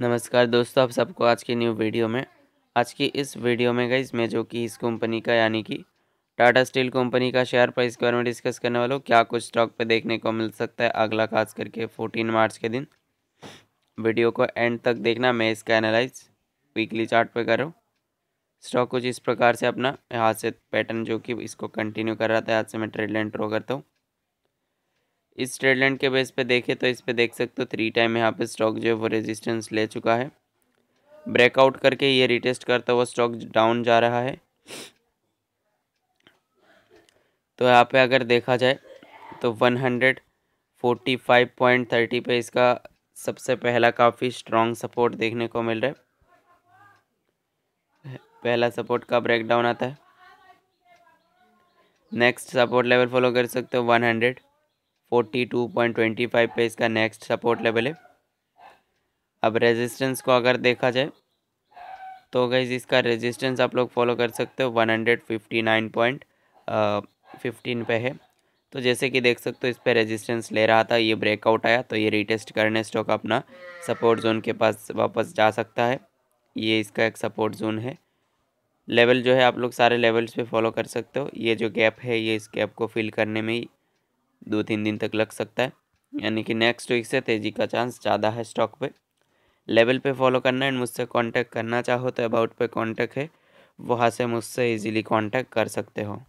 नमस्कार दोस्तों आप सबको आज की न्यू वीडियो में आज की इस वीडियो में गई मैं जो कि इस कंपनी का यानी कि टाटा स्टील कंपनी का शेयर प्राइस के बारे में डिस्कस करने वालों क्या कुछ स्टॉक पे देखने को मिल सकता है अगला खास करके 14 मार्च के दिन वीडियो को एंड तक देखना मैं इसका एनालाइज वीकली चार्ट पे कर रहा हूँ स्टॉक कुछ इस प्रकार से अपना यहाँ से पैटर्न जो कि इसको कंटिन्यू कर रहा था आज से मैं ट्रेड लाइन ड्रॉ करता हूँ इस ट्रेड लाइन के बेस पे देखें तो इस पे देख सकते हो थ्री टाइम यहाँ पे स्टॉक जो है वो रेजिस्टेंस ले चुका है ब्रेकआउट करके ये रिटेस्ट करता हुआ स्टॉक डाउन जा रहा है तो यहाँ पे अगर देखा जाए तो one hundred forty five point thirty पे इसका सबसे पहला काफ़ी स्ट्रॉन्ग सपोर्ट देखने को मिल रहा है पहला सपोर्ट का ब्रेकडाउन आता है नेक्स्ट सपोर्ट लेवल फॉलो कर सकते हो one hundred forty two point twenty five पे इसका नेक्स्ट सपोर्ट लेवल है अब रेजिस्टेंस को अगर देखा जाए तो गई इसका रेजिस्टेंस आप लोग फॉलो कर सकते हो one hundred fifty nine point fifteen पे है तो जैसे कि देख सकते हो इस पर रेजिस्टेंस ले रहा था ये ब्रेकआउट आया तो ये रिटेस्ट करने स्टॉक अपना सपोर्ट जोन के पास वापस जा सकता है ये इसका एक सपोर्ट जोन है लेवल जो है आप लोग सारे लेवल्स पे फॉलो कर सकते हो ये जो गैप है ये इस गैप को फिल करने में ही दो तीन दिन तक लग सकता है हम्म। यानी कि नेक्स्ट वीक से तेज़ी का चांस ज़्यादा है स्टॉक पे लेवल पे फॉलो करना एंड मुझसे कांटेक्ट करना चाहो तो अबाउट पे कांटेक्ट है वहाँ से मुझसे इजीली कांटेक्ट कर सकते हो